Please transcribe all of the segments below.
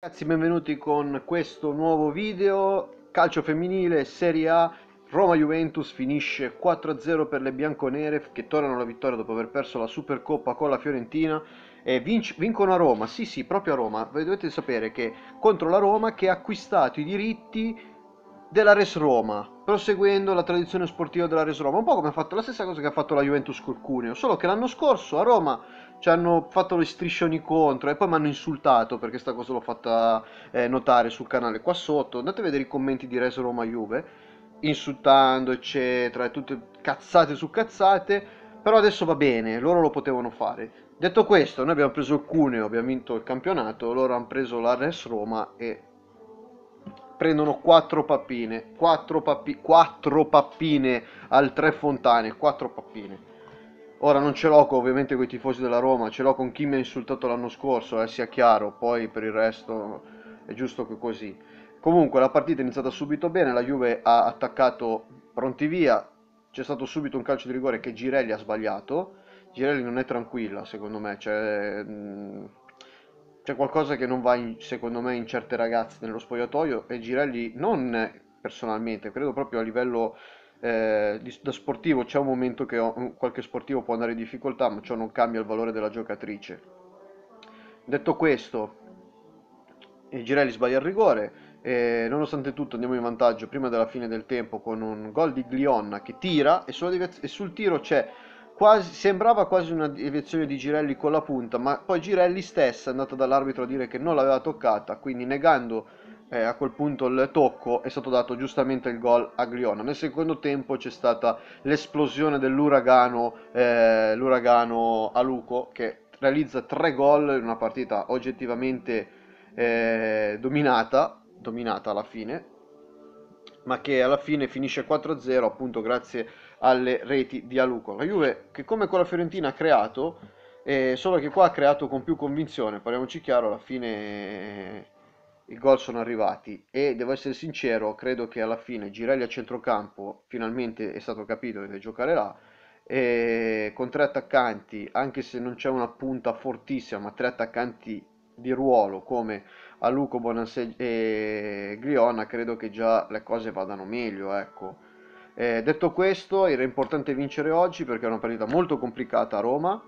Ragazzi benvenuti con questo nuovo video, calcio femminile Serie A, Roma-Juventus finisce 4-0 per le bianconere che tornano alla vittoria dopo aver perso la Supercoppa con la Fiorentina e vinc vincono a Roma, sì sì proprio a Roma, voi dovete sapere che contro la Roma che ha acquistato i diritti della Res Roma, proseguendo la tradizione sportiva della Res Roma, un po' come ha fatto la stessa cosa che ha fatto la Juventus col Cuneo, solo che l'anno scorso a Roma ci hanno fatto le striscioni contro e poi mi hanno insultato perché sta cosa l'ho fatta eh, notare sul canale qua sotto, andate a vedere i commenti di Res Roma Juve, insultando eccetera, e tutte cazzate su cazzate, però adesso va bene, loro lo potevano fare. Detto questo, noi abbiamo preso il Cuneo, abbiamo vinto il campionato, loro hanno preso la Res Roma e prendono quattro pappine, Quattro, pappi, 4 pappine al Tre Fontane, Quattro pappine. Ora non ce l'ho ovviamente con i tifosi della Roma, ce l'ho con chi mi ha insultato l'anno scorso, eh, sia chiaro, poi per il resto è giusto che così. Comunque la partita è iniziata subito bene, la Juve ha attaccato pronti via, c'è stato subito un calcio di rigore che Girelli ha sbagliato, Girelli non è tranquilla secondo me, cioè, mh, mm, c'è qualcosa che non va in, secondo me in certe ragazze nello spogliatoio e Girelli non personalmente, credo proprio a livello eh, di, da sportivo c'è un momento che ho, qualche sportivo può andare in difficoltà, ma ciò non cambia il valore della giocatrice. Detto questo, Girelli sbaglia il rigore, e nonostante tutto andiamo in vantaggio prima della fine del tempo con un gol di Glionna che tira e, deviaz- e sul tiro c'è Quasi, sembrava quasi una deviazione di Girelli con la punta, ma poi Girelli stessa è andata dall'arbitro a dire che non l'aveva toccata, quindi negando eh, a quel punto il tocco è stato dato giustamente il gol a Gliona. Nel secondo tempo c'è stata l'esplosione dell'uragano eh, l'uragano a Luco che realizza tre gol in una partita oggettivamente eh, dominata, dominata alla fine, ma che alla fine finisce 4-0 appunto grazie a alle reti di Aluco. La Juve che come con la Fiorentina ha creato, eh, solo che qua ha creato con più convinzione, parliamoci chiaro, alla fine eh, i gol sono arrivati e devo essere sincero, credo che alla fine Girelli a centrocampo finalmente è stato capito che deve giocare là e con tre attaccanti, anche se non c'è una punta fortissima, ma tre attaccanti di ruolo come Aluco, Bonanse e Gliona, credo che già le cose vadano meglio, ecco. Eh, detto questo, era importante vincere oggi perché è una partita molto complicata a Roma,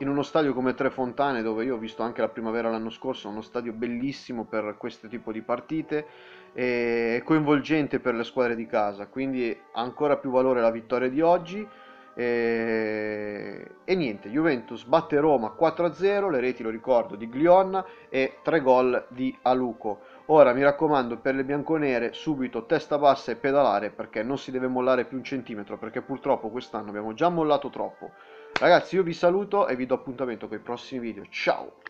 in uno stadio come Tre Fontane, dove io ho visto anche la primavera l'anno scorso, uno stadio bellissimo per questo tipo di partite e coinvolgente per le squadre di casa, quindi ancora più valore la vittoria di oggi. E, e niente, Juventus batte Roma 4-0, le reti lo ricordo di Glion e 3 gol di Aluco. Ora mi raccomando per le bianconere subito testa bassa e pedalare perché non si deve mollare più un centimetro perché purtroppo quest'anno abbiamo già mollato troppo. Ragazzi io vi saluto e vi do appuntamento con i prossimi video. Ciao!